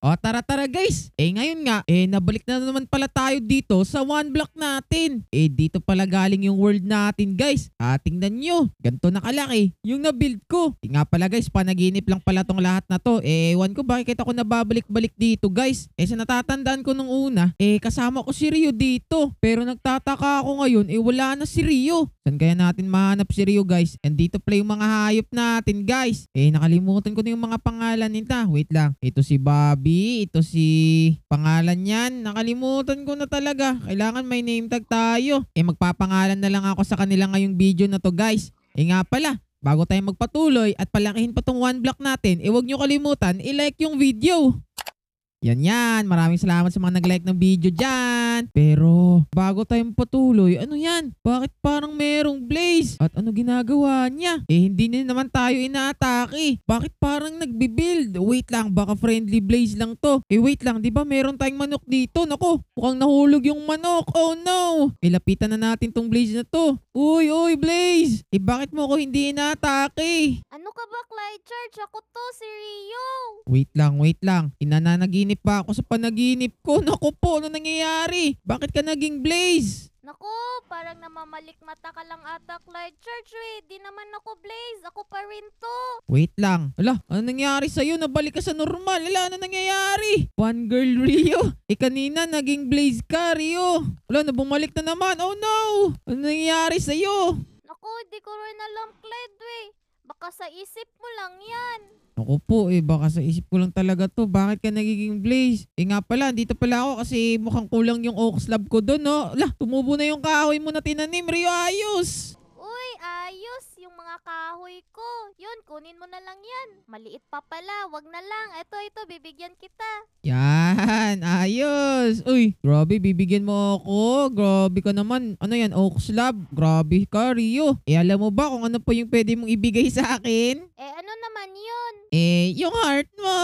O tara tara guys. Eh ngayon nga, eh nabalik na naman pala tayo dito sa one block natin. Eh dito pala galing yung world natin guys. Ah tingnan nyo, ganito na kalaki yung na-build ko. Eh nga pala guys, panaginip lang pala tong lahat na to. Eh ewan ko bakit ako nababalik-balik dito guys. Eh sa natatandaan ko nung una, eh kasama ko si Rio dito. Pero nagtataka ako ngayon, eh wala na si Rio. San kaya natin mahanap si Rio guys? And dito pala yung mga hayop natin guys. Eh nakalimutan ko na yung mga pangalan nita. Wait lang, ito si Bobby B. Ito si pangalan yan. Nakalimutan ko na talaga. Kailangan may name tag tayo. Eh magpapangalan na lang ako sa kanila ngayong video na to guys. Eh nga pala, bago tayo magpatuloy at palakihin pa tong one block natin, eh huwag nyo kalimutan, i-like yung video. Yan yan. Maraming salamat sa mga nag-like ng video dyan yan. Pero bago tayong patuloy, ano yan? Bakit parang merong blaze? At ano ginagawa niya? Eh hindi na naman tayo inaatake. Bakit parang nagbibuild? Wait lang, baka friendly blaze lang to. Eh wait lang, di ba meron tayong manok dito? Nako, mukhang nahulog yung manok. Oh no! Ilapitan eh, na natin tong blaze na to. Uy, uy, blaze! Eh bakit mo ako hindi inaatake? Ano ka ba, Clyde Church? Ako to, si Rio. Wait lang, wait lang. Inananaginip pa ako sa panaginip ko. Nako po, ano nangyayari? bakit ka naging Blaze? Naku, parang namamalik mata ka lang ata, Clyde. Church, wait, di naman ako Blaze. Ako pa rin to. Wait lang. Ala, ano nangyari sa'yo? Nabalik ka sa normal. Ala, ano nangyayari? One girl, Rio. Eh, kanina naging Blaze ka, Rio. Ala, nabumalik na naman. Oh no! Ano nangyayari sa'yo? Naku, di ko rin alam, Clyde, wait. Baka sa isip mo lang yan. Ako po eh, baka sa isip ko lang talaga to. Bakit ka nagiging Blaze? Eh nga pala, dito pala ako kasi mukhang kulang yung oak slab ko doon, no? La, tumubo na yung kahoy mo na tinanim, Rio, ayos! Uy, ayos! Yung mga kahoy ko. Yun, kunin mo na lang yan. Maliit pa pala, wag na lang. Ito, ito, bibigyan kita. Yan. Yan, ayos. Uy, grabe, bibigyan mo ako. Grabe ka naman. Ano yan, slab. Grabe ka, Rio. Eh, alam mo ba kung ano po yung pwede mong ibigay sa akin? Eh, ano naman yun? Eh, yung heart mo.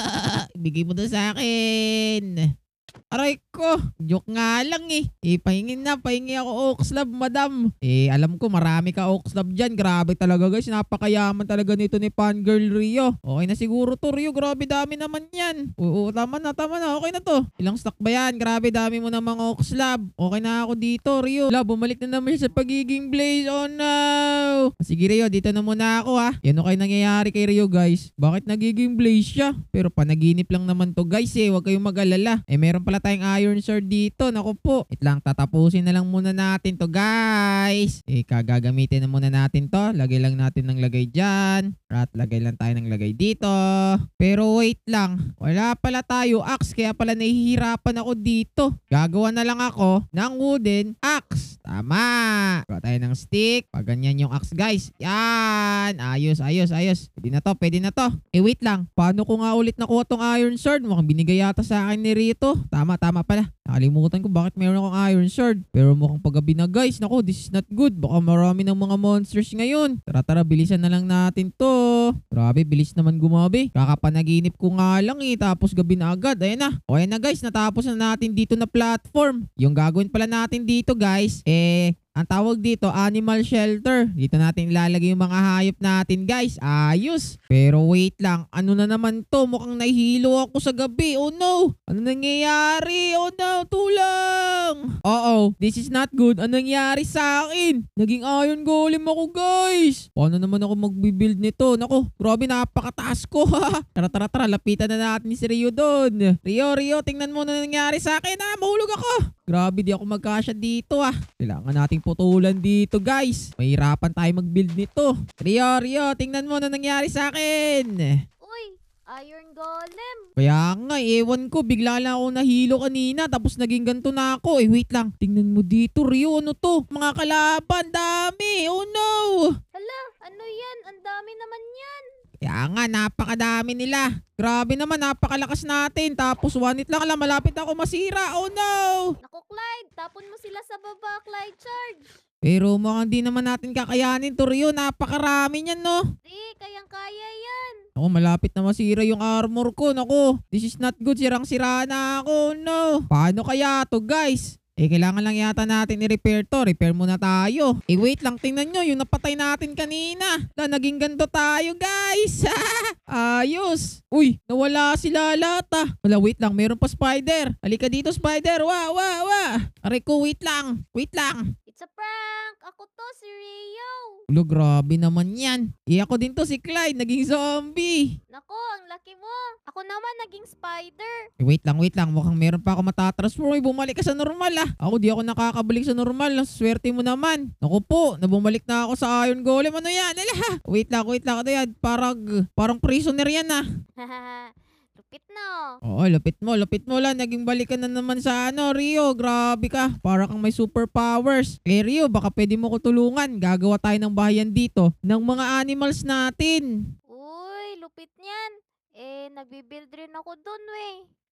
ibigay mo to sa akin. Aray ko, joke nga lang eh. Eh, pahingin na, pahingi ako Oxlab, madam. Eh, alam ko marami ka Oxlab dyan. Grabe talaga guys, napakayaman talaga nito ni Fangirl Rio. Okay na siguro to, Rio. Grabe dami naman yan. Oo, tama na, tama na. Okay na to. Ilang stock ba yan? Grabe dami mo ng mga Oxlab. Okay na ako dito, Rio. La, bumalik na naman siya sa pagiging Blaze. Oh no! Sige, Rio, dito na muna ako ha. Yan okay nangyayari kay Rio guys. Bakit nagiging Blaze siya? Pero panaginip lang naman to guys eh. Huwag kayong mag-alala. Eh, meron pala tayong iron sword dito. Naku po. It lang, tatapusin na lang muna natin to guys. Eh, kagagamitin na muna natin to. Lagay lang natin ng lagay dyan. At lagay lang tayo ng lagay dito. Pero wait lang. Wala pala tayo axe. Kaya pala nahihirapan ako dito. Gagawa na lang ako ng wooden axe. Tama. Gawa tayo ng stick. Pag ganyan yung axe guys. Yan. Ayos, ayos, ayos. Pwede na to, pwede na to. Eh wait lang. Paano ko nga ulit nakuha tong iron sword? Mukhang binigay yata sa akin ni Rito. Tama, tama pala. Nakalimutan ko bakit meron akong iron shard. Pero mukhang paggabi na guys. Nako, this is not good. Baka marami ng mga monsters ngayon. Tara, tara, bilisan na lang natin to. Grabe, bilis naman gumabi. Kakapanaginip ko nga lang eh. Tapos gabi na agad. Ayan na. Okay na guys. Natapos na natin dito na platform. Yung gagawin pala natin dito guys, eh, ang tawag dito, animal shelter. Dito natin ilalagay yung mga hayop natin, guys. Ayos. Pero wait lang, ano na naman to? Mukhang nahihilo ako sa gabi. Oh no! Ano nangyayari? Oh no! Tulang! Uh-oh, this is not good. Ano nangyayari sa akin? Naging iron golem ako, guys. Paano naman ako magbibuild nito? Nako, grabe napakataas ko. tara, tara, tara. Lapitan na natin si Rio doon. Rio, Rio, tingnan mo na nangyari sa akin. Ah, mahulog ako. Grabe, di ako magkasya dito ah. Kailangan nating putulan dito guys. Mahirapan tayo mag-build nito. Rio, Rio, tingnan mo na nangyari sa akin. Uy, Iron Golem. Kaya nga, ewan ko. Bigla lang ako nahilo kanina. Tapos naging ganito na ako. Eh, wait lang. Tingnan mo dito, Rio. Ano to? Mga kalaban. Dami. Oh no. Hala, ano yan? Ang dami naman yan. Kaya nga, napakadami nila. Grabe naman, napakalakas natin. Tapos one hit lang, alam, malapit ako masira. Oh no! Naku, Clyde, tapon mo sila sa baba, Clyde, charge! Pero mukhang di naman natin kakayanin to, Rio. Napakarami niyan, no? Di, kayang-kaya yan. Ako, malapit na masira yung armor ko. Naku, this is not good. Sirang-sira na ako. No. Paano kaya to, guys? Eh, kailangan lang yata natin i-repair to. Repair muna tayo. Eh, wait lang. Tingnan nyo, yung napatay natin kanina. Na, naging ganto tayo, guys. Ayos. Uy, nawala sila lahat ah. Wala, wait lang. Meron pa spider. Halika dito, spider. Wa, wa, wa. Aray ko, wait lang. Wait lang. It's a prank! Ako to, si Rio. Lo, grabe naman yan. Eh, ako din to si Clyde, naging zombie. Nako, ang laki mo. Ako naman, naging spider. Eh, wait lang, wait lang. Mukhang meron pa ako matatransform. Eh, bumalik ka sa normal ah. Ako, di ako nakakabalik sa normal. Ang swerte mo naman. Nako po, nabumalik na ako sa Iron Golem. Ano yan? Ala, wait lang, wait lang. Ano yan? Parang, parang prisoner yan ah. Lupit no. Oo, lupit mo, lupit mo lang. Naging balikan na naman sa ano, Rio. Grabe ka. Para kang may superpowers. Eh, Rio, baka pwede mo ko tulungan. Gagawa tayo ng bahayan dito ng mga animals natin. Uy, lupit niyan. Eh, nagbi-build rin ako dun, we.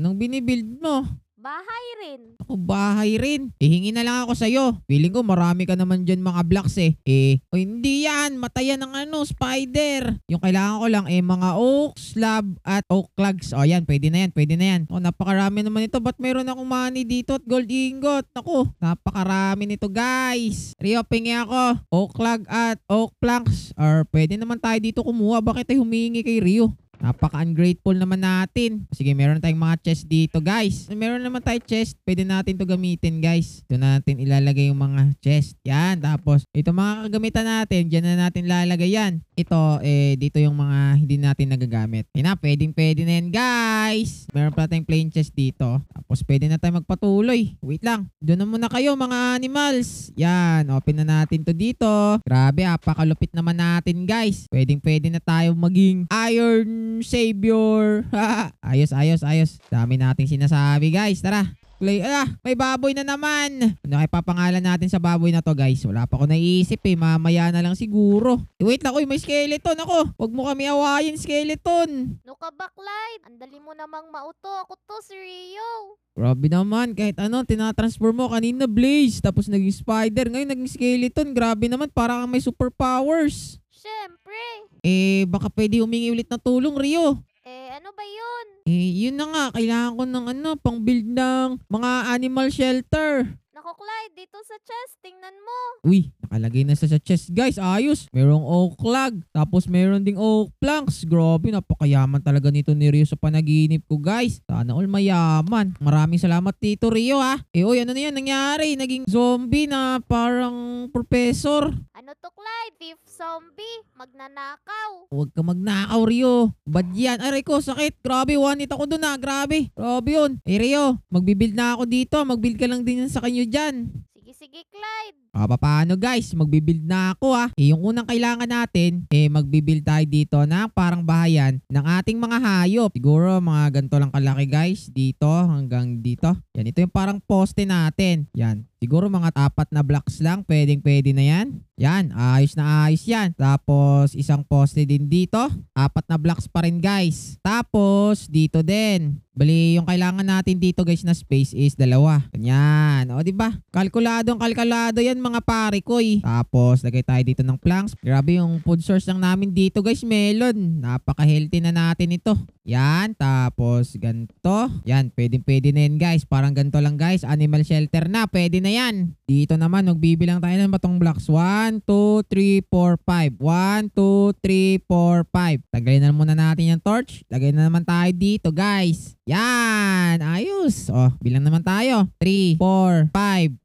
Anong binibuild mo? Bahay rin. Ako bahay rin. Ihingi eh, na lang ako sa'yo. Feeling ko marami ka naman dyan mga blocks eh. Eh, oh, hindi yan. Matayan ng ano, spider. Yung kailangan ko lang eh mga oak slab at oak logs. O yan, pwede na yan, pwede na yan. O napakarami naman ito. Ba't meron akong money dito at gold ingot? Ako, napakarami nito guys. Reopengi ako. Oak log at oak planks. Or pwede naman tayo dito kumuha. Bakit ay humingi kay Rio? Napaka-ungrateful naman natin. Sige, meron tayong mga chest dito, guys. Meron naman tayong chest. Pwede natin to gamitin, guys. Ito natin ilalagay yung mga chest. Yan, tapos ito mga kagamitan natin, Diyan na natin lalagay yan. Ito, eh, dito yung mga hindi natin nagagamit. Yan na, pwedeng pwede na yan, guys. Meron pa tayong plain chest dito. Tapos pwede na tayong magpatuloy. Wait lang. Doon na muna kayo, mga animals. Yan, open na natin to dito. Grabe, apakalupit naman natin, guys. Pwedeng pwede na tayo maging iron Savior. ayos, ayos, ayos. Dami nating sinasabi guys. Tara. Clay, ah, may baboy na naman. Ano kaya papangalan natin sa baboy na to guys? Wala pa ako naiisip eh. Mamaya na lang siguro. wait lang, uy, may skeleton ako. Huwag mo kami awayin, skeleton. No ka ba, Clive? Andali mo namang mauto. Ako to, si Rio. Grabe naman, kahit ano, tinatransform mo kanina Blaze, tapos naging spider, ngayon naging skeleton. Grabe naman, para kang may superpowers. Siyempre. Eh, baka pwede humingi ulit ng tulong, Rio. Eh, ano ba yun? Eh, yun na nga. Kailangan ko ng ano, pang build ng mga animal shelter. Naku, Clyde, dito sa chest, tingnan mo. Uy, nakalagay na sa, sa chest. Guys, ayos. Merong oak log. Tapos meron ding oak planks. Grabe, napakayaman talaga nito ni Rio sa panaginip ko, guys. Sana all mayaman. Maraming salamat, Tito Rio, ha. Eh, oy, ano na yan? Nangyari? Naging zombie na parang professor. Ano to, Clyde? Beef zombie? Magnanakaw. Huwag ka magnakaw, Rio. Bad yan. Aray ko, sakit. Grabe, one hit ako dun, ha. Grabe. Grabe yun. Eh, Rio, magbibuild na ako dito. Magbuild ka lang din yan sa kanyo dyan. Sige, sige, Clyde. Ah, paano guys? Magbibuild na ako ah. Eh, yung unang kailangan natin, eh magbibuild tayo dito ng parang bahayan ng ating mga hayop. Siguro mga ganito lang kalaki guys. Dito hanggang dito. Yan, ito yung parang poste natin. Yan. Siguro mga apat na blocks lang, pwedeng pwede na yan. Yan, ayos na ayos yan. Tapos isang poste din dito, apat na blocks pa rin guys. Tapos dito din, Bali, yung kailangan natin dito guys na space is dalawa. Ganyan. O, di ba? Kalkuladong kalkulado yan mga pare ko eh. Tapos, lagay tayo dito ng planks. Grabe yung food source lang namin dito guys, melon. Napaka-healthy na natin ito. Yan. Tapos, ganto Yan. pwedeng pwede na yan guys. Parang ganto lang guys. Animal shelter na. Pwede na yan. Dito naman, magbibilang tayo ng batong blocks. 1, 2, 3, 4, 5. 1, 2, 3, 4, 5. Tagay na muna natin yung torch. Lagay na naman tayo dito, guys. Yan! Ayos! Oh, bilang naman tayo. 3, 4,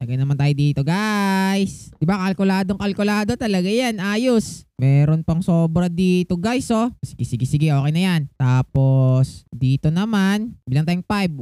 5. Lagay naman tayo dito, guys. Diba, kalkuladong kalkulado talaga yan. Ayos! Meron pang sobra dito guys oh. Sige sige sige okay na yan. Tapos dito naman bilang tayong 5.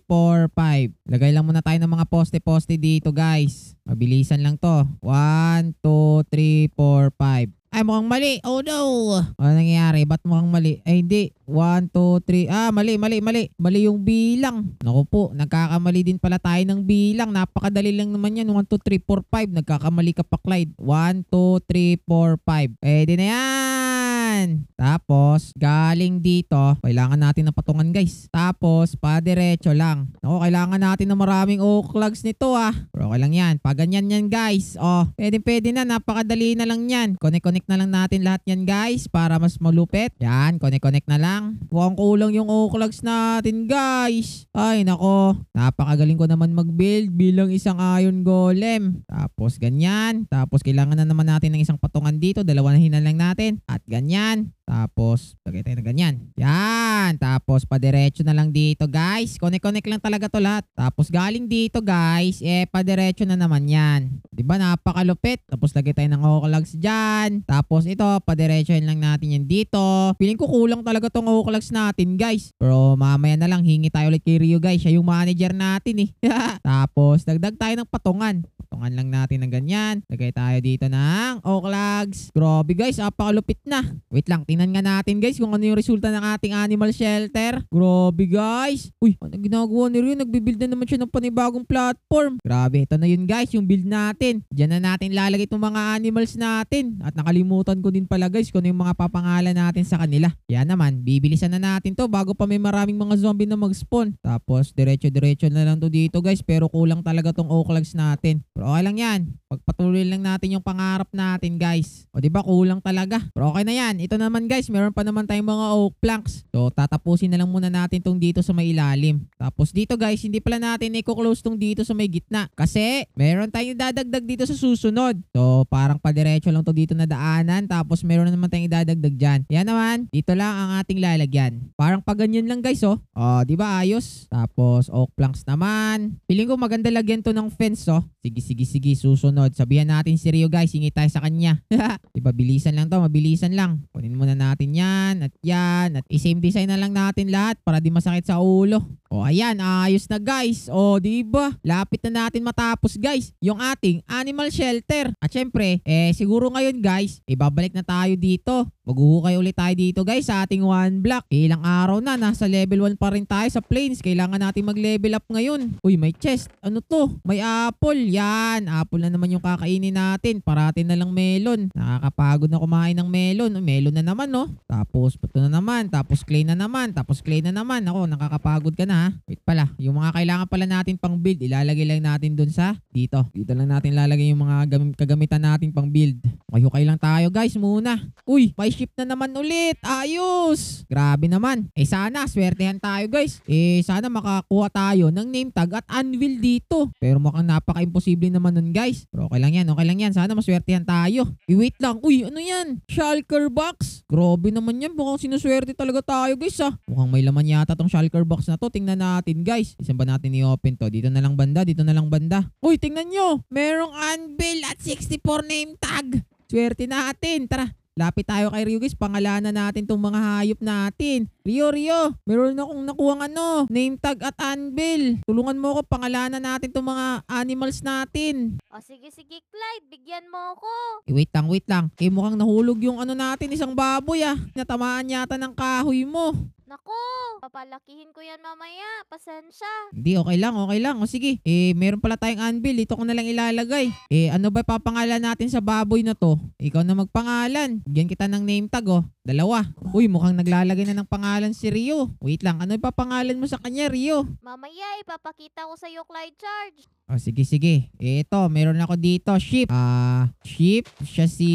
1, 2, 3, 4, 5. Lagay lang muna tayo ng mga poste-poste dito guys. Mabilisan lang to. 1, 2, 3, 4, 5. Ay, mukhang mali. Oh no! Ano nangyayari? Ba't mukhang mali? Ay, eh, hindi. 1, 2, 3. Ah, mali, mali, mali. Mali yung bilang. Naku po, nagkakamali din pala tayo ng bilang. Napakadali lang naman yan. 1, 2, 3, 4, 5. Nagkakamali ka pa, Clyde. 1, 2, 3, 4, 5. Pwede na yan! Tapos, galing dito, kailangan natin ng patungan guys. Tapos, padiretso lang. Ako, kailangan natin ng maraming oklags nito ah. Pero okay lang yan. Pag ganyan yan guys, oh, pwede pwede na, napakadali na lang yan. Connect-connect na lang natin lahat yan guys para mas malupit. Yan, connect-connect na lang. Mukhang kulang yung oklags natin guys. Ay, nako. Napakagaling ko naman mag-build bilang isang iron golem. Tapos, ganyan. Tapos, kailangan na naman natin ng isang patungan dito. Dalawa na hinalang natin. At ganyan. Tapos, lagay tayo na ganyan. Yan. Tapos, padiretso na lang dito, guys. Connect-connect lang talaga to lahat. Tapos, galing dito, guys, eh, padiretso na naman yan. ba diba, napakalupit. Tapos, lagay tayo ng hooklags dyan. Tapos, ito, padiretsoin lang natin yan dito. Piling ko kulang talaga tong hooklags natin, guys. Pero, mamaya na lang, hingi tayo ulit kay Rio, guys. Siya yung manager natin, eh. Tapos, dagdag tayo ng patungan. Patungan lang natin ng ganyan. Lagay tayo dito ng hooklags. Grabe, guys. Apakalupit na. Wait lang, tingnan Tingnan nga natin guys kung ano yung resulta ng ating animal shelter. Grabe guys. Uy, ano ginagawa ni Rio? Nagbibuild na naman siya ng panibagong platform. Grabe, ito na yun guys yung build natin. Diyan na natin lalagay itong mga animals natin. At nakalimutan ko din pala guys kung ano yung mga papangalan natin sa kanila. Yan naman, bibilisan na natin to bago pa may maraming mga zombie na mag-spawn. Tapos diretso-diretso na lang to dito guys pero kulang talaga tong oklags natin. Pero okay lang yan. Pagpatuloy lang natin yung pangarap natin guys. O di ba kulang talaga. Pero okay na yan. Ito naman guys, meron pa naman tayong mga oak planks. So, tatapusin na lang muna natin tong dito sa may ilalim. Tapos dito guys, hindi pala natin i-close tong dito sa may gitna. Kasi, meron tayong dadagdag dito sa susunod. So, parang padiretso lang to dito na daanan. Tapos, meron na naman tayong idadagdag dyan. Yan naman, dito lang ang ating lalagyan. Parang pag ganyan lang guys, oh. Oh, di ba ayos? Tapos, oak planks naman. Piling ko maganda lagyan to ng fence, oh. Sige, sige, sige, susunod. Sabihan natin si Rio guys, ingit tayo sa kanya. di bilisan lang to, mabilisan lang. Kunin muna natin yan at yan at i-same design na lang natin lahat para di masakit sa ulo. O ayan, ayos na guys. O di ba? Lapit na natin matapos guys yung ating animal shelter. At syempre, eh siguro ngayon guys, ibabalik na tayo dito. Maghuhukay ulit tayo dito guys sa ating one block. Ilang araw na, nasa level 1 pa rin tayo sa plains. Kailangan natin mag-level up ngayon. Uy, may chest. Ano to? May apple. Yan, apple na naman yung kakainin natin. Parating na lang melon. Nakakapagod na kumain ng melon. O, melon na naman no. Tapos pato na naman. Tapos clay na naman. Tapos clay na naman. Ako, nakakapagod ka na ha. Wait pala. Yung mga kailangan pala natin pang build, ilalagay lang natin dun sa dito. Dito lang natin lalagay yung mga kagamitan natin pang build. Okay, okay lang tayo guys muna. Uy, may ship na naman ulit. Ayos! Grabe naman. Eh sana, swertehan tayo guys. Eh sana makakuha tayo ng name tag at anvil dito. Pero mukhang napaka-imposible naman nun guys. Pero okay lang yan, okay lang yan. Sana maswertehan tayo. I-wait eh, lang. Uy, ano yan? Shulker box? Grabe naman yan. Mukhang sinuswerte talaga tayo guys ah. Mukhang may laman yata tong shulker box na to. Tingnan na natin guys. Isang ba natin i-open to? Dito na lang banda, dito na lang banda. Uy, tingnan nyo! Merong anvil at 64 name tag! Swerte natin! Tara, Lapit tayo kay Rio guys, pangalanan natin tong mga hayop natin. Rio, Rio, meron na akong nakuha ano, name tag at anvil. Tulungan mo ako, pangalanan natin tong mga animals natin. O sige, sige Clyde, bigyan mo ako. Eh, wait lang, wait lang. Eh mukhang nahulog yung ano natin, isang baboy ah. Natamaan yata ng kahoy mo. Naku, papalakihin ko yan mamaya. Pasensya. Hindi, okay lang, okay lang. O sige, eh, meron pala tayong anvil. Ito ko na lang ilalagay. Eh, ano ba papangalan natin sa baboy na to? Ikaw na magpangalan. Bigyan kita ng name tag, oh. Dalawa. Uy, mukhang naglalagay na ng pangalan si Rio. Wait lang, ano ipapangalan mo sa kanya, Rio? Mamaya, ipapakita ko sa iyo, Clyde Charge. O, sige, sige. Eh, ito, meron ako dito. Sheep. Ah, sheep. Siya si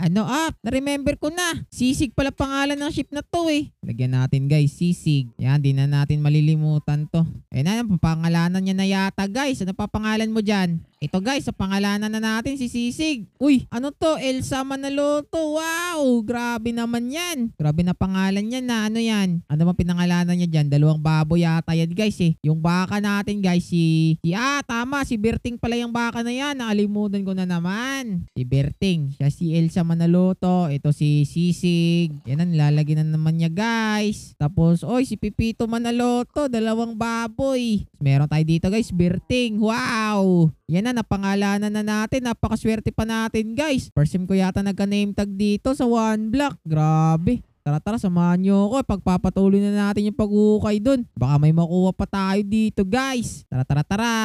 ano up? Ah, Na-remember ko na. Sisig pala pangalan ng ship na to eh. Lagyan natin guys, sisig. Yan, di na natin malilimutan to. Ayan na, papangalanan niya na yata guys. Ano pa pangalan mo dyan? Ito guys, sa pangalanan na natin si Sisig. Uy, ano to? Elsa Manaloto. Wow, grabe naman yan. Grabe na pangalan niya na ano yan. Ano man pinangalanan niya dyan? Dalawang baboy yata yan guys eh. Yung baka natin guys si... si ah, tama. Si Berting pala yung baka na yan. Nakalimutan ko na naman. Si Berting. Siya si Elsa naman na Ito si sisig. Yan ang lalagyan na naman niya guys. Tapos, oy, si Pipito Manaloto. Dalawang baboy. Meron tayo dito guys, birting. Wow! Yan na, napangalanan na natin. Napakaswerte pa natin guys. First time ko yata nagka-name tag dito sa one block. Grabe. Tara tara, samahan nyo ako. Pagpapatuloy na natin yung pag-uukay dun. Baka may makuha pa tayo dito guys. Tara tara tara.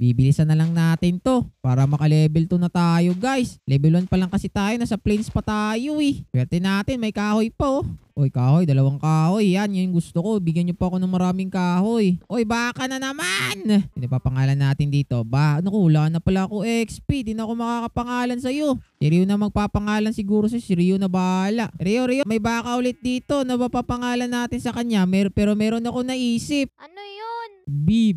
Bibilisan na lang natin to para maka-level 2 na tayo guys. Level 1 pa lang kasi tayo. Nasa plains pa tayo eh. Swerte natin, may kahoy pa oh. Oy kahoy, dalawang kahoy. Yan, yun gusto ko. Bigyan niyo pa ako ng maraming kahoy. Oy, baka na naman. Hindi pa pangalan natin dito. Ba, ano ko, wala na pala ako XP. Di na ako makakapangalan sa'yo. Si Rio na magpapangalan siguro sa si Rio na bahala. Rio, Rio, may baka ulit dito na mapapangalan natin sa kanya mer- pero meron ako naisip. Ano yun? B.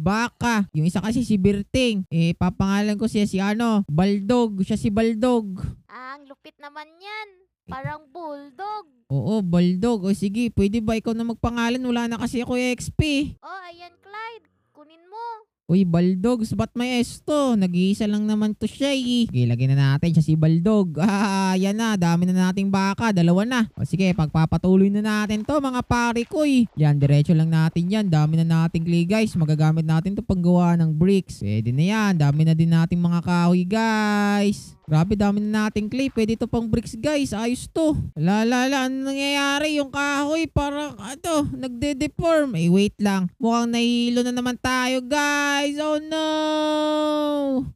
Yung isa kasi si Birting. Eh, papangalan ko siya si ano, Baldog. Siya si Baldog. Ah, ang lupit naman yan. Parang bulldog. Oo, Baldog. O sige, pwede ba ikaw na magpangalan? Wala na kasi ako eh, XP. Oh, ayan Clyde. Kunin mo. Uy, Baldogs, ba't may esto? Nag-iisa lang naman to siya eh. Sige, na natin siya si Baldog. Ah, yan na, dami na nating baka, dalawa na. O sige, pagpapatuloy na natin to mga pare ko eh. Yan, diretso lang natin yan. Dami na nating clay guys. Magagamit natin to panggawa ng bricks. Pwede na yan, dami na din nating mga kahoy guys. Grabe, dami na nating clay. Pwede to pang bricks, guys. Ayos to. La la la, ano nangyayari? Yung kahoy, parang ano, nagde-deform. Eh, wait lang. Mukhang nahilo na naman tayo, guys. Oh no!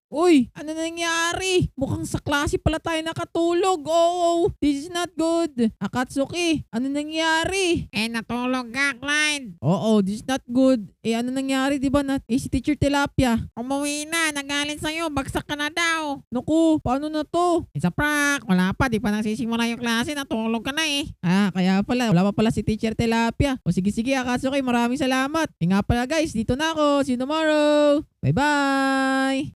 Uy, ano nangyari? Mukhang sa klase pala tayo nakatulog. Oo, oh, this is not good. Akatsuki, ano nangyari? Eh, natulog ka, Clyde. Oh, oh, this is not good. Eh, ano nangyari, di ba? Na, eh, si Teacher Tilapia. Umuwi na, nagalit sa'yo. Bagsak ka na daw. Naku, paano na to? It's a prank. Wala pa, di pa nagsisimula yung klase. Natulog ka na eh. Ah, kaya pala. Wala pa pala si Teacher Tilapia. O sige, sige, Akatsuki, maraming salamat. Ingat eh, pala guys, dito na ako. See you tomorrow. Bye-bye!